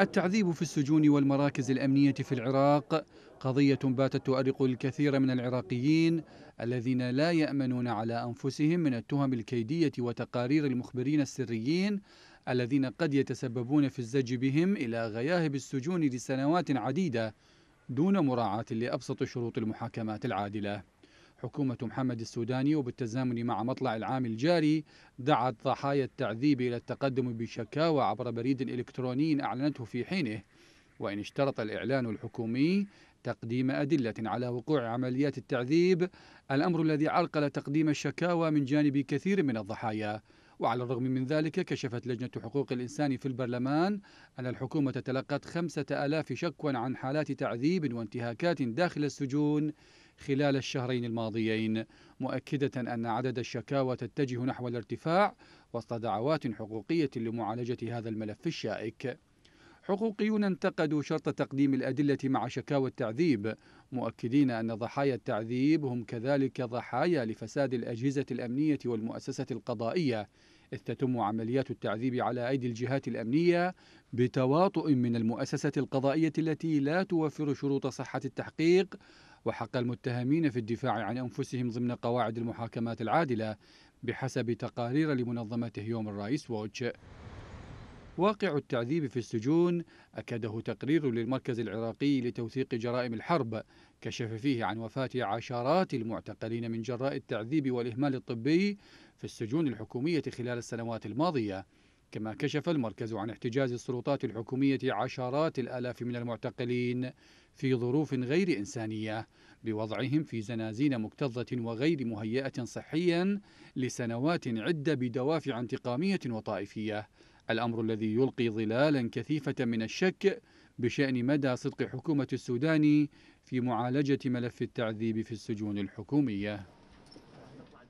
التعذيب في السجون والمراكز الأمنية في العراق قضية باتت تؤرق الكثير من العراقيين الذين لا يأمنون على أنفسهم من التهم الكيدية وتقارير المخبرين السريين الذين قد يتسببون في الزج بهم إلى غياهب السجون لسنوات عديدة دون مراعاة لأبسط شروط المحاكمات العادلة حكومة محمد السوداني وبالتزامن مع مطلع العام الجاري دعت ضحايا التعذيب إلى التقدم بشكاوى عبر بريد إلكتروني أعلنته في حينه وإن اشترط الإعلان الحكومي تقديم أدلة على وقوع عمليات التعذيب الأمر الذي عرقل تقديم الشكاوى من جانب كثير من الضحايا وعلى الرغم من ذلك كشفت لجنة حقوق الإنسان في البرلمان أن الحكومة تلقت خمسة ألاف شكوى عن حالات تعذيب وانتهاكات داخل السجون خلال الشهرين الماضيين مؤكدة أن عدد الشكاوى تتجه نحو الارتفاع وسط دعوات حقوقية لمعالجة هذا الملف الشائك حقوقيون انتقدوا شرط تقديم الأدلة مع شكاوى التعذيب مؤكدين أن ضحايا التعذيب هم كذلك ضحايا لفساد الأجهزة الأمنية والمؤسسة القضائية إذ تتم عمليات التعذيب على أيدي الجهات الأمنية بتواطؤ من المؤسسة القضائية التي لا توفر شروط صحة التحقيق وحق المتهمين في الدفاع عن أنفسهم ضمن قواعد المحاكمات العادلة بحسب تقارير لمنظمة هيوم الرئيس ووتش واقع التعذيب في السجون أكده تقرير للمركز العراقي لتوثيق جرائم الحرب كشف فيه عن وفاة عشرات المعتقلين من جراء التعذيب والإهمال الطبي في السجون الحكومية خلال السنوات الماضية كما كشف المركز عن احتجاز السلطات الحكومية عشرات الآلاف من المعتقلين في ظروف غير إنسانية بوضعهم في زنازين مكتظة وغير مهيئة صحيا لسنوات عدة بدوافع انتقامية وطائفية الأمر الذي يلقي ظلالا كثيفة من الشك بشأن مدى صدق حكومة السودان في معالجة ملف التعذيب في السجون الحكومية